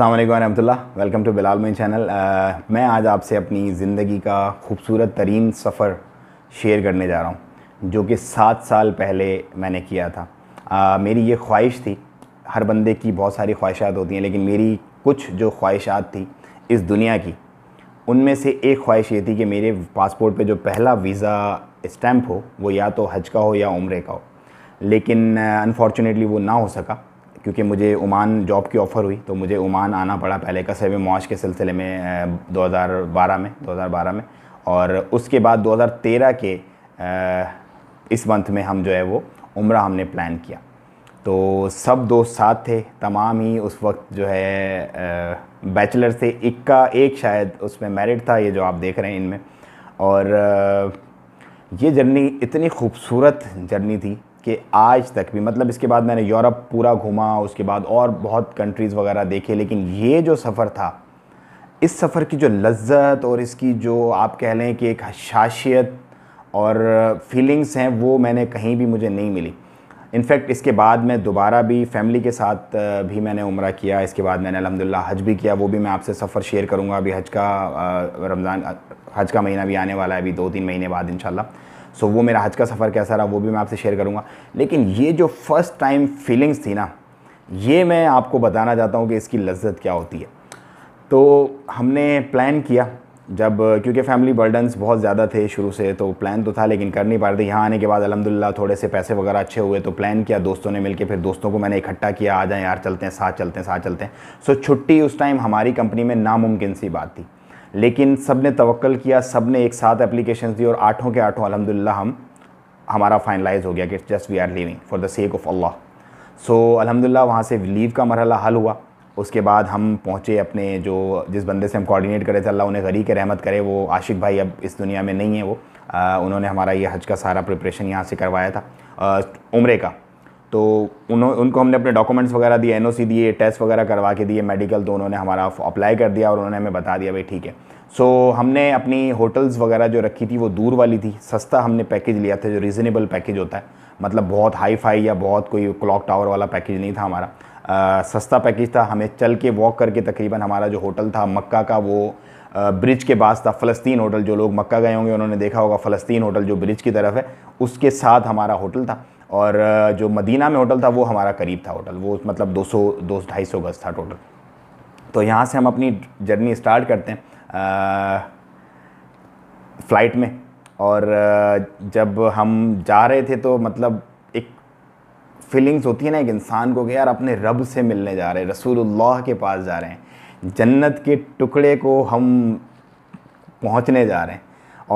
अल्लाम वरम् welcome to Bilal my channel मैं आज आपसे अपनी ज़िंदगी का खूबसूरत तरीन सफ़र शेयर करने जा रहा हूँ जो कि सात साल पहले मैंने किया था आ, मेरी ये ख्वाहिश थी हर बंदे की बहुत सारी ख्वाहिशात होती हैं लेकिन मेरी कुछ जो ख्वाहिशात थी इस दुनिया की उनमें से एक ख्वाहिश ये थी कि मेरे पासपोर्ट पर जो पहला वीज़ा स्टैम्प हो वो या तो हज का हो या उम्र का हो लेकिन अनफॉर्चुनेटली वो ना हो सका क्योंकि मुझे ओमान जॉब की ऑफ़र हुई तो मुझे ओमान आना पड़ा पहले कसब मुआश के सिलसिले में 2012 में 2012 में और उसके बाद 2013 के इस मंथ में हम जो है वो उम्र हमने प्लान किया तो सब दोस्त साथ थे तमाम ही उस वक्त जो है बैचलर से इक्का एक शायद उसमें मैरिड था ये जो आप देख रहे हैं इनमें और ये जर्नी इतनी खूबसूरत जर्नी थी कि आज तक भी मतलब इसके बाद मैंने यूरोप पूरा घूमा उसके बाद और बहुत कंट्रीज़ वगैरह देखे लेकिन ये जो सफ़र था इस सफ़र की जो लज्जत और इसकी जो आप कह लें कि एक हशाशियत और फीलिंग्स हैं वो मैंने कहीं भी मुझे नहीं मिली इनफैक्ट इसके बाद मैं दोबारा भी फैमिली के साथ भी मैंने उम्र किया इसके बाद मैंने अलहमदिल्ला हज भी किया वो भी मैं आपसे सफ़र शेयर करूँगा अभी हज का रमज़ान हज का महीना भी आने वाला है अभी दो तीन महीने बाद इनशाला सो वो मेरा आज का सफ़र कैसा रहा वो भी मैं आपसे शेयर करूँगा लेकिन ये जो फ़र्स्ट टाइम फीलिंग्स थी ना ये मैं आपको बताना चाहता हूँ कि इसकी लज्जत क्या होती है तो हमने प्लान किया जब क्योंकि फैमिली बर्डन्स बहुत ज़्यादा थे शुरू से तो प्लान तो था लेकिन कर नहीं पा रहे थे यहाँ आने के बाद अलहमदिल्ला थोड़े से पैसे वगैरह अच्छे हुए तो प्लान किया दोस्तों ने मिलके फिर दोस्तों को मैंने इकट्ठा किया आ जाएँ यार चलते हैं साथ चलते हैं साथ चलते हैं सो छुट्टी उस टाइम हमारी कंपनी में नामुमकिन सी बात थी लेकिन सब ने तवक्ल किया सब ने एक साथ एप्लीकेशन दी और आठों के आठों अलहमदिल्ला हम हमारा फाइनलाइज हो गया कि just we are living for the sake of Allah so अलहमदिल्ला वहाँ से लीव का मरहला हल हुआ उसके बाद हम पहुँचे अपने जो जिस बंदे से हम कोऑर्डिनेट करे थे अल्लाह उन्हें गरी के रहमत करे वो आशिक भाई अब इस दुनिया में नहीं है वो आ, उन्होंने हमारा ये हज का सारा प्रिपरेशन यहाँ से करवाया था उम्र का तो उन्हों उनको हमने अपने डॉक्यूमेंट्स वगैरह दिए एन दिए टेस्ट वगैरह करवा के दिए मेडिकल तो उन्होंने हमारा अप्लाई कर दिया और उन्होंने हमें बता दिया भाई ठीक है सो so, हमने अपनी होटल्स वगैरह जो रखी थी वो दूर वाली थी सस्ता हमने पैकेज लिया था जो रीज़नेबल पैकेज होता है मतलब बहुत हाई फाई या बहुत कोई क्लॉक टावर वाला पैकेज नहीं था हमारा आ, सस्ता पैकेज था हमें चल के वॉक करके तकरीबन हमारा जो होटल था मक्का का वो ब्रिज के पास था फ़लस्तीन होटल जो लोग मक्का गए होंगे उन्होंने देखा होगा फ़लस्तीन होटल जो ब्रिज की तरफ है उसके साथ हमारा होटल था और जो मदीना में होटल था वो हमारा करीब था होटल वो मतलब 200 सौ दो ढाई सौ गज़ था टोटल तो यहाँ से हम अपनी जर्नी स्टार्ट करते हैं फ़्लाइट में और जब हम जा रहे थे तो मतलब एक फीलिंग्स होती है ना एक इंसान को कि यार अपने रब से मिलने जा रहे हैं रसूलुल्लाह के पास जा रहे हैं जन्नत के टुकड़े को हम पहुंचने जा रहे हैं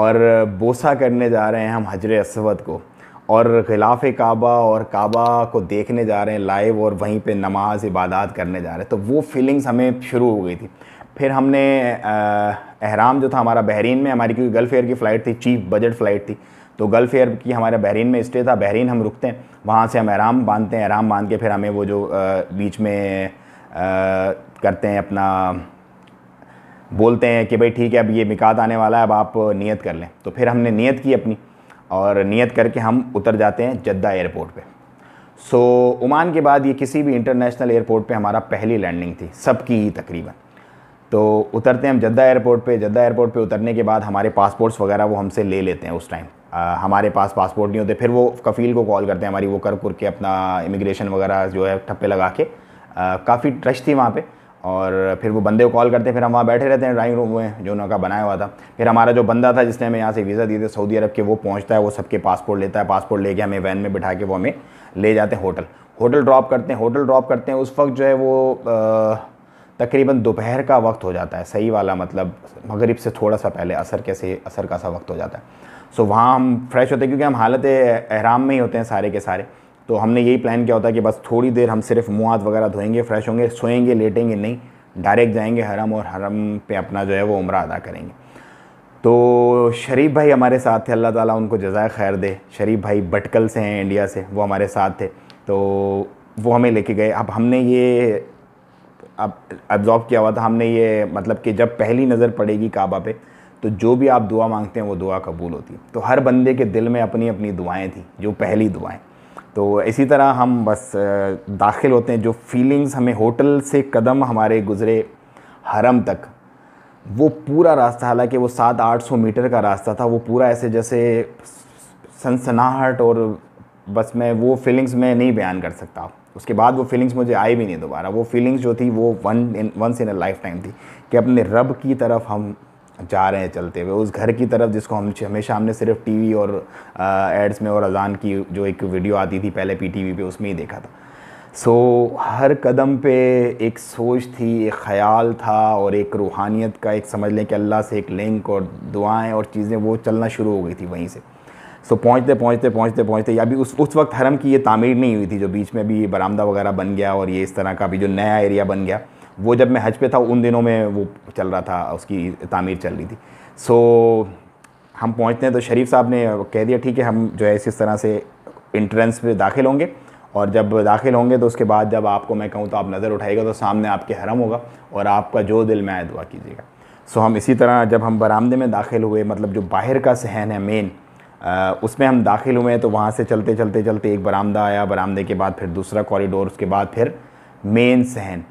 और बोसा करने जा रहे हैं हम हजर असवद को और खिलाफ काबा और काबा को देखने जा रहे हैं लाइव और वहीं पे नमाज इबादत करने जा रहे हैं तो वो फीलिंग्स हमें शुरू हो गई थी फिर हमने अहराम जो था हमारा बहरीन में हमारी क्योंकि गल्फ़ एयर की फ़्लाइट थी चीप बजट फ़्लाइट थी तो गल्फ़ एयर की हमारे बहरीन में स्टे था बहरीन हम रुकते हैं वहाँ से हम अहराम बांधते हैं अहराम बांध के फिर हमें वो जो बीच में करते हैं अपना बोलते हैं कि भाई ठीक है अब ये मिकात आने वाला है अब आप नियत कर लें तो फिर हमने नियत की अपनी और नियत करके हम उतर जाते हैं जद्दा एयरपोर्ट पे सो so, ओमान के बाद ये किसी भी इंटरनेशनल एयरपोर्ट पे हमारा पहली लैंडिंग थी सबकी ही तकरीबन तो उतरते हैं हम जद्दा एयरपोर्ट पे जद्दा एयरपोर्ट पे उतरने के बाद हमारे पासपोर्ट्स वगैरह वो हमसे ले लेते हैं उस टाइम हमारे पास पासपोर्ट नहीं होते फिर वो कफ़ील को कॉल करते हैं हमारी वो कर कुर के अपना इमिग्रेशन वगैरह जो है ठप्पे लगा के काफ़ी ट्रश थी वहाँ पर और फिर वो बंदे को कॉल करते हैं फिर हम वहाँ बैठे रहते हैं ड्राइंग रूम में जो उनका बनाया हुआ था फिर हमारा जो बंदा था जिसने हमें यहाँ से वीज़ा दिए थे सऊदी अरब के वो पहुँचता है वो सबके पासपोर्ट लेता है पासपोर्ट लेके हमें वैन में बिठा के वो हमें ले जाते हैं होटल होटल ड्रॉप करते हैं होटल ड्रॉप करते हैं उस वक्त जो है वो तकरीबन दोपहर का वक्त हो जाता है सही वाला मतलब मग़रब से थोड़ा सा पहले असर कैसे असर का सा वक्त हो जाता है सो वहाँ हम फ्रेश होते हैं क्योंकि हम हालत एहराम में ही होते हैं सारे के सारे तो हमने यही प्लान किया होता कि बस थोड़ी देर हम सिर्फ मुँह हाथ वगैरह धोएंगे फ्रेश होंगे सोएंगे लेटेंगे नहीं डायरेक्ट जाएंगे हरम और हरम पे अपना जो है वो उम्र अदा करेंगे तो शरीफ भाई हमारे साथ थे अल्लाह ताला उनको जजाय खैर दे शरीफ भाई बटकल से हैं इंडिया से वो हमारे साथ थे तो वो हमें लेके गए अब हमने ये अब एब्ज़ॉर्ब किया हुआ था हमने ये मतलब कि जब पहली नज़र पड़ेगी काबा पे तो जो भी आप दुआ मांगते हैं वो दुआ कबूल होती है तो हर बंदे के दिल में अपनी अपनी दुआएँ थी जो पहली दुआएँ तो इसी तरह हम बस दाखिल होते हैं जो फीलिंग्स हमें होटल से कदम हमारे गुज़रे हरम तक वो पूरा रास्ता हालांकि वो सात आठ सौ मीटर का रास्ता था वो पूरा ऐसे जैसे सनसनाहट और बस मैं वो फीलिंग्स मैं नहीं बयान कर सकता उसके बाद वो फीलिंग्स मुझे आई भी नहीं दोबारा वो फीलिंग्स जो थी वो one in once in a lifetime थी कि अपने रब की तरफ हम जा रहे हैं चलते हुए उस घर की तरफ जिसको हम हमेशा हमने सिर्फ टीवी और एड्स में और अजान की जो एक वीडियो आती थी पहले पीटीवी पे उसमें ही देखा था सो so, हर कदम पे एक सोच थी एक ख्याल था और एक रूहानियत का एक समझ लें कि अल्लाह से एक लिंक और दुआएं और चीज़ें वो चलना शुरू हो गई थी वहीं से सो so, पहुँचते पहुँचते पहुँचते पहुँचते या भी उस उस वक्त हरम की ये तामीर नहीं हुई थी जो बीच में भी बरामदा वगैरह बन गया और ये इस तरह का भी जो नया एरिया बन गया वो जब मैं हज पे था उन दिनों में वो चल रहा था उसकी तामीर चल रही थी सो so, हम पहुँचते हैं तो शरीफ साहब ने कह दिया ठीक है हम जो है इस तरह से इंट्रेंस पे दाखिल होंगे और जब दाखिल होंगे तो उसके बाद जब आपको मैं कहूँ तो आप नज़र उठाएगा तो सामने आपके हरम होगा और आपका जो दिल मैं दुआ कीजिएगा सो हम इसी तरह जब हम बरामदे में दाखिल हुए मतलब जो बाहर का सहन है मेन उसमें हम दाखिल हुए तो वहाँ से चलते चलते चलते एक बरामदा आया बरामदे के बाद फिर दूसरा कॉरिडोर उसके बाद फिर मेन सहन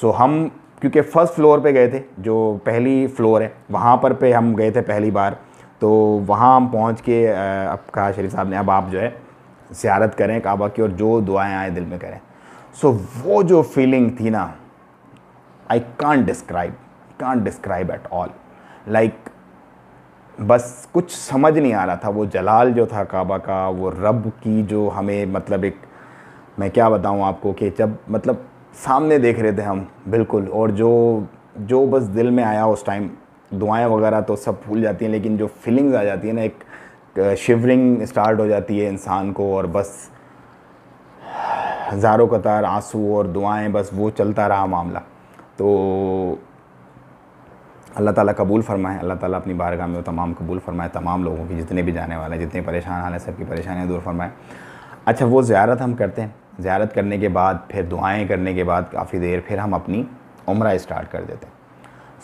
सो हम क्योंकि फ़र्स्ट फ्लोर पे गए थे जो पहली फ्लोर है वहाँ पर पे हम गए थे पहली बार तो वहाँ हम पहुँच के अब कहा शरीफ साहब ने अब आप जो है सियारत करें काबा की और जो दुआएं आए दिल में करें सो so, वो जो फीलिंग थी ना I can't describe can't describe at all like बस कुछ समझ नहीं आ रहा था वो जलाल जो था काबा का वो रब की जो हमें मतलब एक मैं क्या बताऊँ आपको कि जब मतलब सामने देख रहे थे हम बिल्कुल और जो जो बस दिल में आया उस टाइम दुआएं वगैरह तो सब भूल जाती हैं लेकिन जो फीलिंग्स आ जाती है ना एक शिवरिंग स्टार्ट हो जाती है इंसान को और बस हज़ारों कतार आंसू और दुआएं बस वो चलता रहा मामला तो अल्लाह ताला कबूल फरमाए अल्लाह ताला अपनी बारगाह में तमाम कबूल फरमाए तमाम लोगों की जितने भी जाने वाले हैं जितने परेशान हाल हैं सबकी परेशानियाँ दूर फरमाएँ अच्छा वो ज़्यारत हम करते हैं ज़्यारत करने के बाद फिर दुआएं करने के बाद काफ़ी देर फिर हम अपनी उम्र स्टार्ट कर देते हैं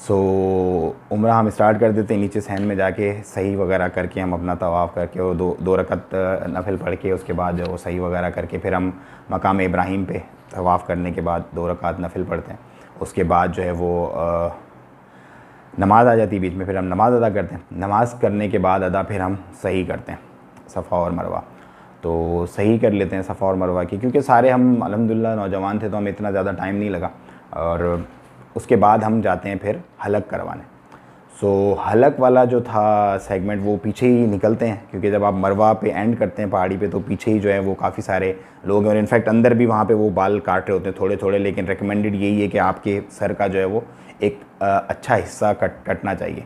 सो so, उम्र हम स्टार्ट कर देते हैं नीचे सहन में जाके सही वगैरह करके हम अपना तवाफ़ करके और दो दो रकत नफिल पढ़ के उसके बाद जो सही वगैरह करके फिर हम मकाम इब्राहिम पे तवाफ़ करने के बाद दो रकत नफिल पढ़ते हैं उसके बाद जो है वो आ, नमाज़ आ जाती है बीच में फिर हम नमाज़ अदा करते हैं नमाज़ करने के बाद अदा फिर हम सही करते हैं सफ़ा और मरवा तो सही कर लेते हैं सफ़ा और मरवा की क्योंकि सारे हम अलहमदिल्ला नौजवान थे तो हमें इतना ज़्यादा टाइम नहीं लगा और उसके बाद हम जाते हैं फिर हलक करवाने सो so, हलक वाला जो था सेगमेंट वो पीछे ही निकलते हैं क्योंकि जब आप मरवा पे एंड करते हैं पहाड़ी पे तो पीछे ही जो है वो काफ़ी सारे लोग हैं और इनफैक्ट अंदर भी वहाँ पे वो बाल काट रहे होते हैं थोड़े थोड़े लेकिन रिकमेंडेड यही है कि आपके सर का जो है वो एक अच्छा हिस्सा कट कटना चाहिए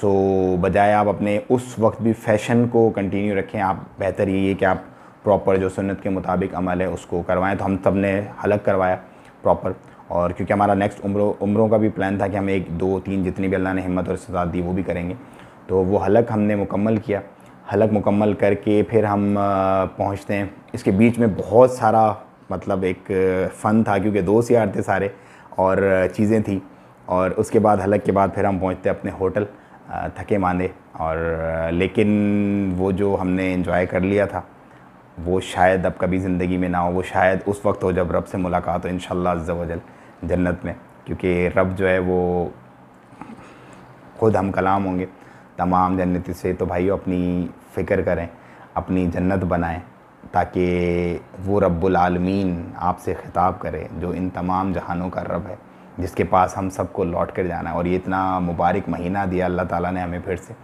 सो so, बजाय आप अपने उस वक्त भी फैशन को कंटिन्यू रखें आप बेहतर यही है कि आप प्रॉपर जो सुन्नत के मुताबिक अमल है उसको करवाएं तो हम सब ने हलक करवाया प्रॉपर और क्योंकि हमारा नेक्स्ट उम्रों उम्रों का भी प्लान था कि हम एक दो तीन जितनी भी अल्लाह ने हिम्मत और इस्तात दी वो भी करेंगे तो वो हलक हमने मुकम्मल किया हलक मुकम्मल करके फिर हम पहुँचते हैं इसके बीच में बहुत सारा मतलब एक फ़न था क्योंकि दोस्त यार थे सारे और चीज़ें थी और उसके बाद हलक के बाद फिर हम पहुँचते अपने होटल थके मांदे और लेकिन वो जो हमने इन्जॉय कर लिया था वो शायद अब कभी ज़िंदगी में ना हो वो शायद उस वक्त हो जब रब से मुलाकात हो इन शजल जन्नत में क्योंकि रब जो है वो खुद हम कलाम होंगे तमाम जन्नत से तो भाइयों अपनी फ़िक्र करें अपनी जन्नत बनाएं ताकि वो रब्बुल आलमीन आपसे ख़िताब करे जो इन तमाम जहानों का रब है जिसके पास हम सबको लौट कर जाना है और ये इतना मुबारक महीना दिया अल्लाह ताला ने हमें फिर से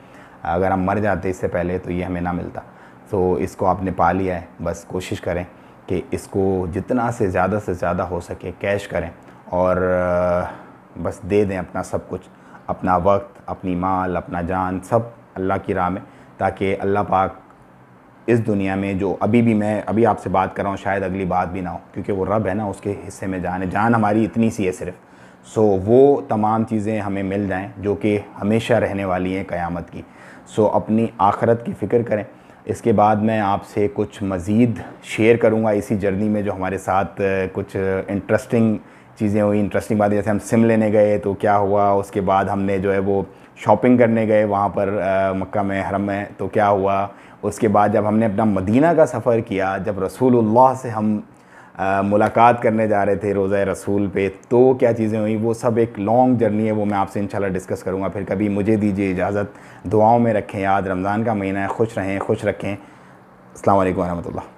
अगर हम मर जाते इससे पहले तो ये हमें ना मिलता सो तो इसको आपने पा लिया है बस कोशिश करें कि इसको जितना से ज़्यादा से ज़्यादा हो सके कैश करें और बस दे दें अपना सब कुछ अपना वक्त अपनी माल अपना जान सब अल्लाह की राह में ताकि अल्लाह पाक इस दुनिया में जो अभी भी मैं अभी आपसे बात कर रहा हूँ शायद अगली बात भी ना हो क्योंकि वो रब है ना उसके हिस्से में जान है जान हमारी इतनी सी है सिर्फ सो वो तमाम चीज़ें हमें मिल जाएँ जो कि हमेशा रहने वाली हैं क़यामत की सो अपनी आखरत की फ़िक्र करें इसके बाद मैं आपसे कुछ मज़ीद शेयर करूँगा इसी जर्नी में जो हमारे साथ कुछ इंटरेस्टिंग चीज़ें हुई इंटरेस्टिंग बातें जैसे हम सिम लेने गए तो क्या हुआ उसके बाद हमने जो है वो शॉपिंग करने गए वहाँ पर मक्का में हरम में तो क्या हुआ उसके बाद जब हमने अपना मदीना का सफ़र किया जब रसूलुल्लाह से हम आ, मुलाकात करने जा रहे थे रोज़ा रसूल पे तो क्या चीज़ें हुई वो सब एक लॉन्ग जर्नी है वो मैं आपसे इंशाल्लाह डिस्कस करूँगा फिर कभी मुझे दीजिए इजाज़त दुआओं में रखें याद रमज़ान का महीना है खुश रहें खुश रखें अल्लाम वरहमल